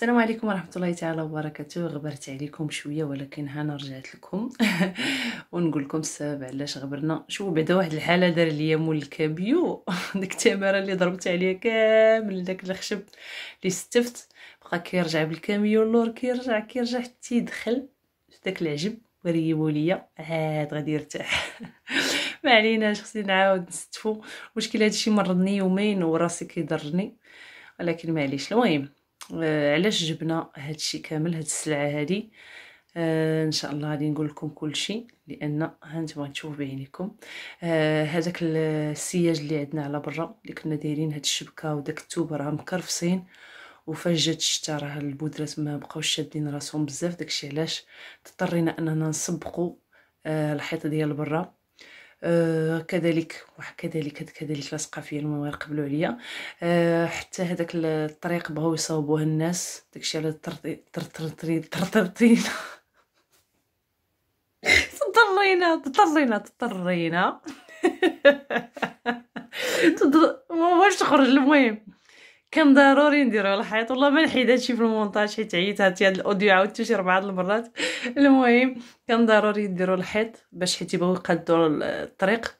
السلام عليكم ورحمه الله تعالى وبركاته غبرت عليكم شويه ولكن هانا رجعت لكم ونقول لكم السبب علاش غبرنا شوفوا بعدا واحد الحاله دار ليا مول الكابيو ديك التماره اللي ضربت عليها كامل داك الخشب اللي ستفت بقى كيرجع بالكاميو اللور كيرجع كيرجع حتى يدخل داك العجب وريبو ليا عاد غادي يرتاح ما علينا خصني نعاود نستفو مشكل هادشي مرضني يومين وراسي كيضرني ولكن معليش المهم آه، علاش جبنا هادشي كامل هاد السلعه هادي آه، ان شاء الله غادي نقول لكم كل شيء لان هانتوما تشوفوا بعينيكم آه هذاك السياج اللي عندنا على برا اللي كنا دايرين هاد الشبكه وداك التوب راه مكرفصين وفاش جات الشتا راه البودرات ما بقاوش شادين راسهم بزاف داكشي علاش اضطرينا اننا نصبقوا آه الحيط ديال برا آه كذلك وكذلك كذلك الاسقافيه المنوير قبلوا عليا آه حتى هذاك الطريق بغاو يصاوبوه الناس داكشي على الترطرطرين ترطرطرين تضرينا تضرينا تضرينا ما تخرج المهم كان ضروري نديرو على الحيط والله ما نحيد هادشي في المونتاج حيت عييت هاتي هاد الاوديو عاودتو شي ربعه المرات المهم كان ضروري نديرو الحيط باش حيت يبغيو يقادو الطريق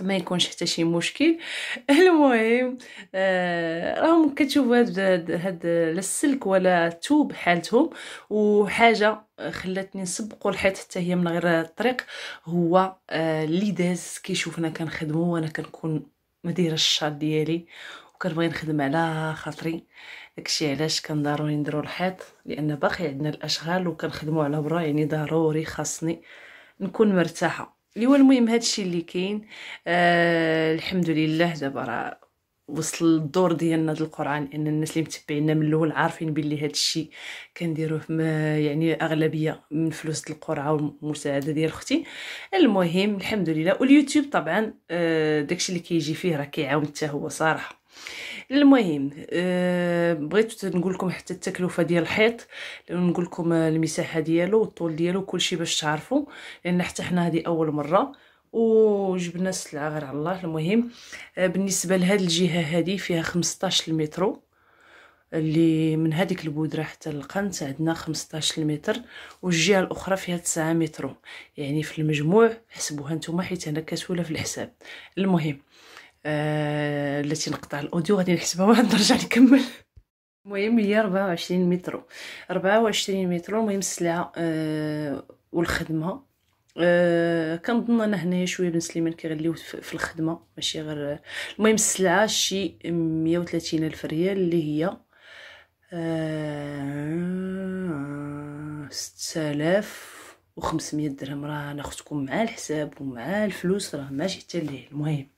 ما يكونش حتى شي مشكل المهم آه راهم كتشوفوا هاد هاد السلك ولا الثوب حالتهم وحاجه خلاتني نسبقوا الحيط حتى هي من غير الطريق هو اللي آه، داز كيشوفنا كنخدمو وانا كنكون مديره الشاط ديالي كنبغي نخدم على خاطري داكشي علاش كان ضروري نديرو الحيط لان باقي عندنا الاشغال وكنخدمو على برا يعني ضروري خاصني نكون مرتاحه ايوا المهم هادشي اللي كاين آه الحمد لله دابا راه وصل الدور ديالنا ديال القران ان الناس اللي متبعينا من الاول عارفين باللي هذا الشيء كنديروه يعني اغلبيه من فلوس القرعه والمساعده ديال اختي المهم الحمد لله واليوتيوب طبعا آه داكشي اللي كيجي كي فيه راه كيعاون حتى هو صراحه المهم آه، بغيت نقول لكم حتى التكلفه ديال الحيط نقول لكم آه، المساحه ديالو والطول ديالو كلشي باش تعرفوا لان حتى حنا هذه اول مره وجبنا السلعه غير على الله المهم آه، بالنسبه لهاد الجهه هذه فيها 15 المترو اللي من هذيك البودره حتى القنت عندنا 15 متر والجهه الاخرى فيها 9 متر يعني في المجموع حسبوها نتوما حيت انا كسوله في الحساب المهم آه... التي نقطع الاوديو غادي نحسبها واحد نرجع نكمل المهم هي 24 متر 24 متر المهم السلعه آه... والخدمه أه كنظن انا هنايا شويه بن سليمان كيغليو في الخدمه ماشي غير المهم السلعه شي 130 الف ريال اللي هي أه 6000 و500 درهم راه انا اختكم مع الحساب ومع الفلوس راه ماشي حتى ليه المهم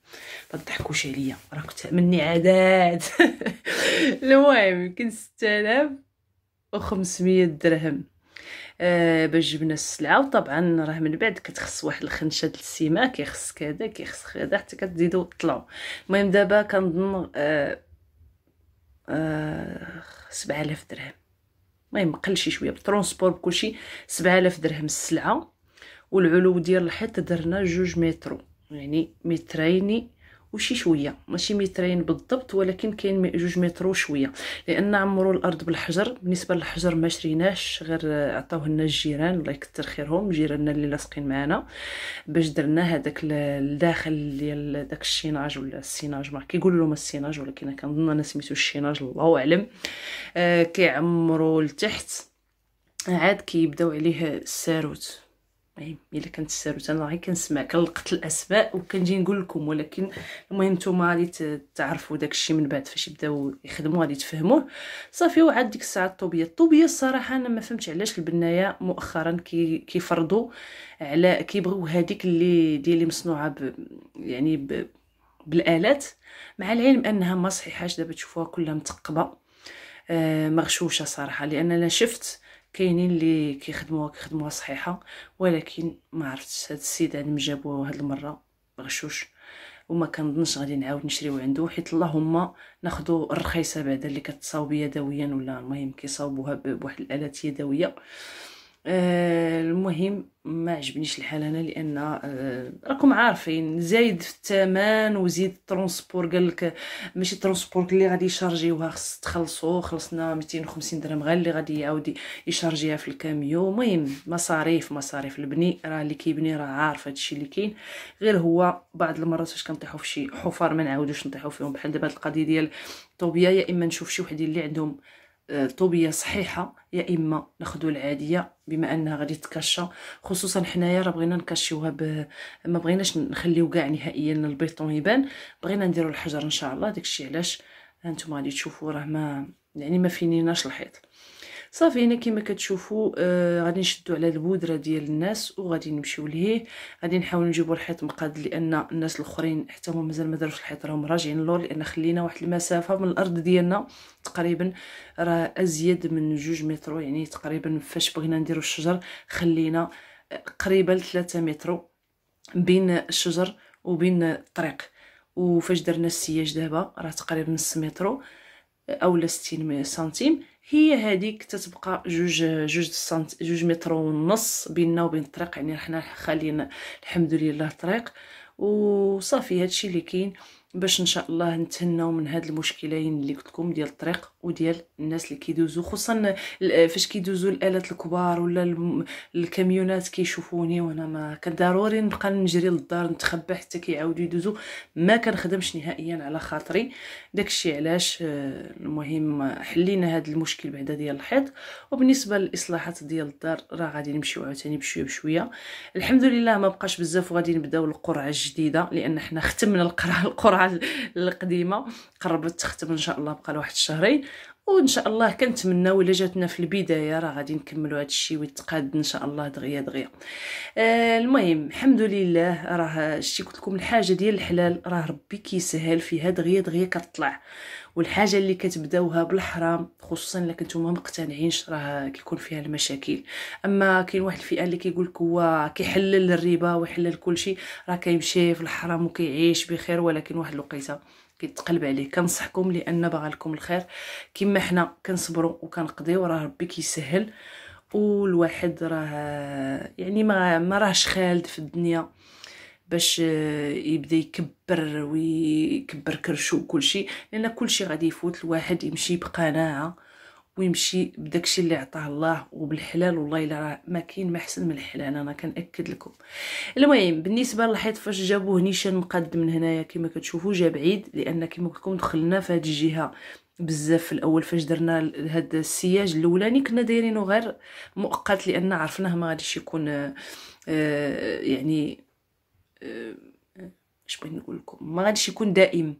ما تضحكوش عليا راه كنت مني عادات المهم يمكن 6000 و500 درهم آه باش جبنا السلعه وطبعا راه من بعد كتخص واحد الخنشه ديال السيما كيخص كذا كيخص كذا حتى كتزيدوا طلعوا المهم دابا كنظن آه آه 7000 درهم المهم قل شي شويه بالترونسبور بكلشي 7000 درهم السلعه والعلو ديال الحيط درنا جوج مترو يعني مترين وشي شويه ماشي مترين بالضبط ولكن كاين جوج متر وشويه لان عمروا الارض بالحجر بالنسبه للحجر ما شريناش غير عطاوه لنا الجيران الله يكثر خيرهم جيراننا اللي لاصقين معنا باش درنا هذاك الداخل ديال داك الشيناج ولا السيناج ما كيقولوا لهم السيناج ولكن كنظن انا سميتو الشيناج الله اعلم آه كيعمروا لتحت عاد كيبداو عليه الساروت المهم الا كانت الساروت انا غير كنسمع كنلقط الاسماء وكنجي نقول لكم ولكن المهم نتوما غادي تعرفوا داكشي من بعد فاش يبداو يخدموا غادي تفهموه صافي وعاد ديك الساعه الطوبيه الطوبيه الصراحه انا ما فهمتش علاش البنايه مؤخرا كي كيفرضوا على كيبغيو هذيك اللي ديال اللي مصنوعه ب يعني ب بالالات مع العلم انها ما صحيحاش دابا تشوفوها كلها متقبه آه مغشوشه صراحه لان انا شفت كاينين اللي كيخدموها كيخدموها صحيحه ولكن ما عرفتش هاد السيد عاد مجابوه هاد المره بغشوش وما كنظنش غادي نعاود نشريو عنده حيت اللهم ناخذوا الرخيصه بعدا اللي كتصاوب يدويا ولا المهم كيصاوبوها بواحد الالات يدويه آه، المهم ما عجبنيش الحال انا لان آه، راكم عارفين زايد في الثمن وزيد الترونسبور قال لك ماشي الترونسبور اللي غادي يشارجيوها خص تخلصو خلصنا 250 درهم غير اللي غادي يعاود يشارجيها في الكاميو المهم مصاريف مصاريف البني راه اللي كيبني راه عارف هادشي اللي كاين غير هو بعض المرات فاش كنطيحو في شي حفر ما نعاودوش نطيحو فيهم بحال دابا القضيه ديال طوبيا يا اما نشوف شي وحدين اللي عندهم طوبيه صحيحه يا اما ناخذوا العاديه بما انها غادي تكشى خصوصا حنايا راه بغينا نكشيوها ب... ما بغيناش نخليو كاع نهائيا البيطون يبان بغينا نديرو الحجر ان شاء الله داكشي علاش هانتوما آه، غادي تشوفوا راه ما يعني ما فينيناش الحيط صافي هنا كما كتشوفوا آه غادي نشدو على البودره ديال الناس وغادي نمشيو ليه غادي نحاول نجيبو الحيط مقاد لان الناس الاخرين حتى هما مازال ما داروش الحيط راهم راجعين اللور لان خلينا واحد المسافه من الارض ديالنا تقريبا راه ازيد من جوج متر يعني تقريبا فاش بغينا نديرو الشجر خلينا آه، قريبه ل 3 متر بين الشجر وبين الطريق وفاش درنا السياج دابا راه تقريبا نص متر اولا 60 سنتيم هي هذيك تتبقى جوج جوج سنت جوج متر ونص بيننا وبين الطريق يعني حنا خاليين الحمد لله الطريق وصافي هادشي اللي كاين باش ان شاء الله نتهناو من هاد المشكلين اللي قلت لكم ديال الطريق وديال الناس اللي كيدوزو خصوصا فاش كيدوزو الالات الكبار ولا الكاميونات كيشوفوني وانا ما كان ضروري نبقى نجري للدار نتخبى حتى كيعاودو يدوزو ما كنخدمش نهائيا على خاطري داكشي علاش آه، المهم حلينا هاد المشكل بعدا ديال الحيط وبالنسبه للاصلاحات ديال الدار راه غادي نمشيو عاوتاني بشويه بشويه الحمد لله ما بقاش بزاف وغادي نبداو القرعه الجديده لان حنا ختمنا القرعه القرعه القديمه قربت تختم ان شاء الله بقى واحد الشهرين وان شاء الله كنتمناو الا جاتنا في البدايه راه غادي نكملوا هذا الشيء ويتقاد ان شاء الله دغيا دغيا آه المهم الحمد لله راه شتي قلت لكم الحاجه ديال الحلال راه ربي كيسهل فيها دغيا دغيا كتطلع والحاجه اللي كتبداوها بالحرام خصوصا الا كنتوما مقتنعينش راه كيكون فيها المشاكل اما كاين واحد الفئه اللي كيقول لك هو كيحلل الربا ويحلل كل شيء راه كيمشي في الحرام وكيعيش بخير ولكن واحد الوقيته كيتقلب عليه كنصحكم لان باغا لكم الخير كما حنا كنصبروا وكنقضيو راه ربي كيسهل والواحد راه يعني ما ما راهش خالد في الدنيا باش آه، يبدا يكبر ويكبر كرشو كلشي لان كلشي غادي يفوت الواحد يمشي بقناعه ويمشي بداكشي اللي عطاه الله وبالحلال والله الا راه ما كاين ما احسن من الحلال انا كنأكد لكم المهم بالنسبه للحيط فاش جابوه نيشان مقدم من هنايا كما كتشوفوا جا بعيد لان كما قلت لكم دخلنا في هذه الجهه بزاف في الاول فاش درنا هذا السياج الاولاني كنا دايرينه غير مؤقت لان عرفناه ما غاديش يكون آه، يعني آه، اش بغيت نقول لكم ما غاديش يكون دائم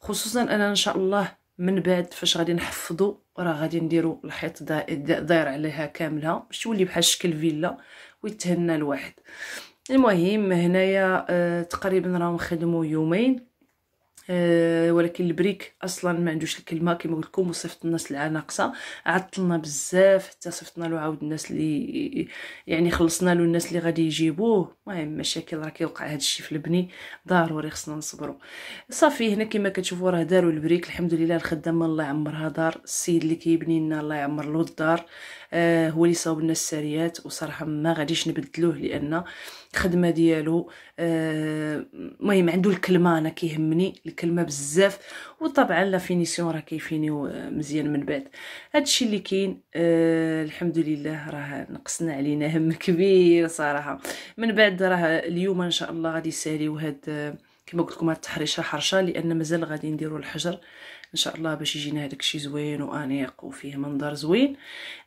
خصوصا انا ان شاء الله من بعد فاش غادي نحفظو راه غادي نديرو الحيط داير عليها كامله باش تولي بحال شكل فيلا ويتهنى الواحد المهم هنايا آه تقريبا راهم خدموا يومين آه، ولكن البريك اصلا ما عندوش الكلمه كما قلت لكم وصيفط الناس اللي ناقصه عطلنا بزاف حتى صيفطنا له عاود الناس اللي يعني خلصنا له الناس اللي غادي يجيبوه المهم مشاكل راه كيوقع هذا الشيء في البني ضروري خصنا نصبروا صافي هنا كما كتشوفوا راه داروا البريك الحمد لله الخدامه الله يعمرها دار السيد اللي كيبني لنا الله يعمر له الدار آه هو اللي صاوب لنا الساريات وصراحه ما غاديش نبدلوه لان الخدمه ديالو آه، المهم آه عنده الكلمه انا كيهمني الكلمه بزاف وطبعا لا فينيسيون راه كيفينيو آه، مزيان من بعد هادشي اللي كاين آه الحمد لله راه نقصنا علينا هم كبير صراحه من بعد راه اليوم ان شاء الله غادي يساليو هاد آه، كما قلت لكم هاد التحريشه حرشه لان مازال غادي نديرو الحجر ان شاء الله باش يجينا هذاك الشيء زوين وانيق وفيه منظر زوين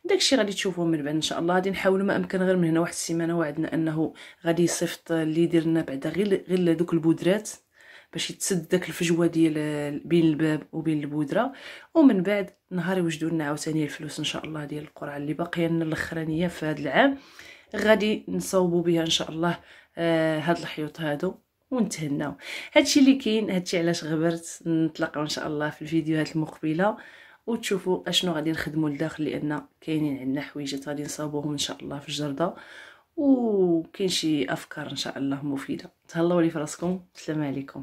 داك الشيء غادي تشوفوه من بعد ان شاء الله غادي نحاول ما امكن غير من هنا واحد السيمانه وعدنا انه غادي يصيفط اللي درنا بعدا غير غير دوك البودرات باش يتسد داك الفجوه ديال بين الباب وبين البودره ومن بعد نهار يوجدوا لنا عاوتاني الفلوس ان شاء الله ديال القرعه اللي باقيه لنا الاخرانيه في هذا العام غادي نصوبوا بها ان شاء الله آه هاد الحيوط هادو ونتهناو هادشي اللي كاين هادشي علاش غبرت نتلاقاو ان شاء الله في الفيديوهات المقبله وتشوفوا اشنو غادي نخدموا لداخل لان كاينين عندنا حويجات غادي نصاوبوهم ان شاء الله في الجرده وكاين شي افكار ان شاء الله مفيده تهلاو لي فراسكم السلام عليكم